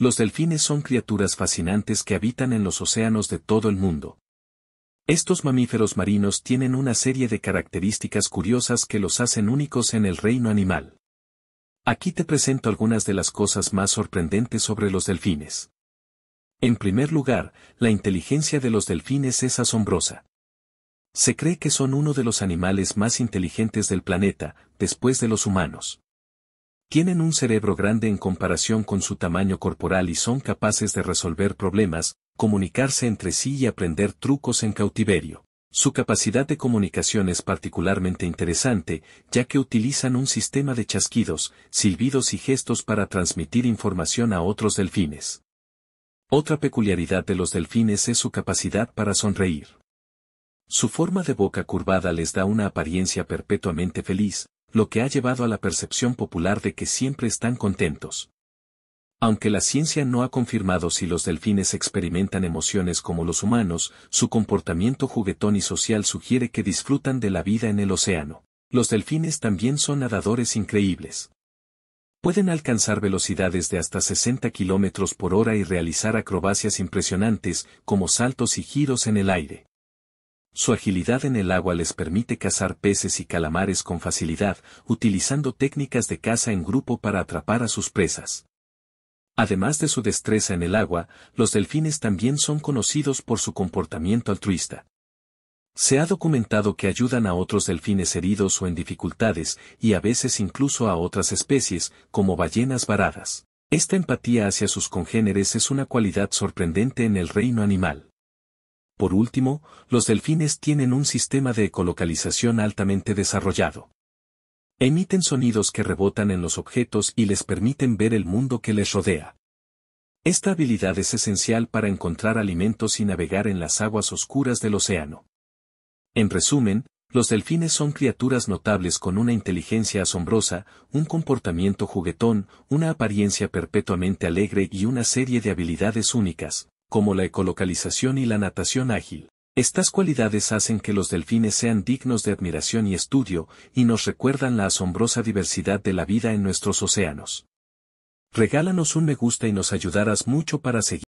Los delfines son criaturas fascinantes que habitan en los océanos de todo el mundo. Estos mamíferos marinos tienen una serie de características curiosas que los hacen únicos en el reino animal. Aquí te presento algunas de las cosas más sorprendentes sobre los delfines. En primer lugar, la inteligencia de los delfines es asombrosa. Se cree que son uno de los animales más inteligentes del planeta, después de los humanos. Tienen un cerebro grande en comparación con su tamaño corporal y son capaces de resolver problemas, comunicarse entre sí y aprender trucos en cautiverio. Su capacidad de comunicación es particularmente interesante, ya que utilizan un sistema de chasquidos, silbidos y gestos para transmitir información a otros delfines. Otra peculiaridad de los delfines es su capacidad para sonreír. Su forma de boca curvada les da una apariencia perpetuamente feliz, lo que ha llevado a la percepción popular de que siempre están contentos. Aunque la ciencia no ha confirmado si los delfines experimentan emociones como los humanos, su comportamiento juguetón y social sugiere que disfrutan de la vida en el océano. Los delfines también son nadadores increíbles. Pueden alcanzar velocidades de hasta 60 km por hora y realizar acrobacias impresionantes, como saltos y giros en el aire. Su agilidad en el agua les permite cazar peces y calamares con facilidad, utilizando técnicas de caza en grupo para atrapar a sus presas. Además de su destreza en el agua, los delfines también son conocidos por su comportamiento altruista. Se ha documentado que ayudan a otros delfines heridos o en dificultades, y a veces incluso a otras especies, como ballenas varadas. Esta empatía hacia sus congéneres es una cualidad sorprendente en el reino animal. Por último, los delfines tienen un sistema de ecolocalización altamente desarrollado. Emiten sonidos que rebotan en los objetos y les permiten ver el mundo que les rodea. Esta habilidad es esencial para encontrar alimentos y navegar en las aguas oscuras del océano. En resumen, los delfines son criaturas notables con una inteligencia asombrosa, un comportamiento juguetón, una apariencia perpetuamente alegre y una serie de habilidades únicas, como la ecolocalización y la natación ágil. Estas cualidades hacen que los delfines sean dignos de admiración y estudio, y nos recuerdan la asombrosa diversidad de la vida en nuestros océanos. Regálanos un me gusta y nos ayudarás mucho para seguir.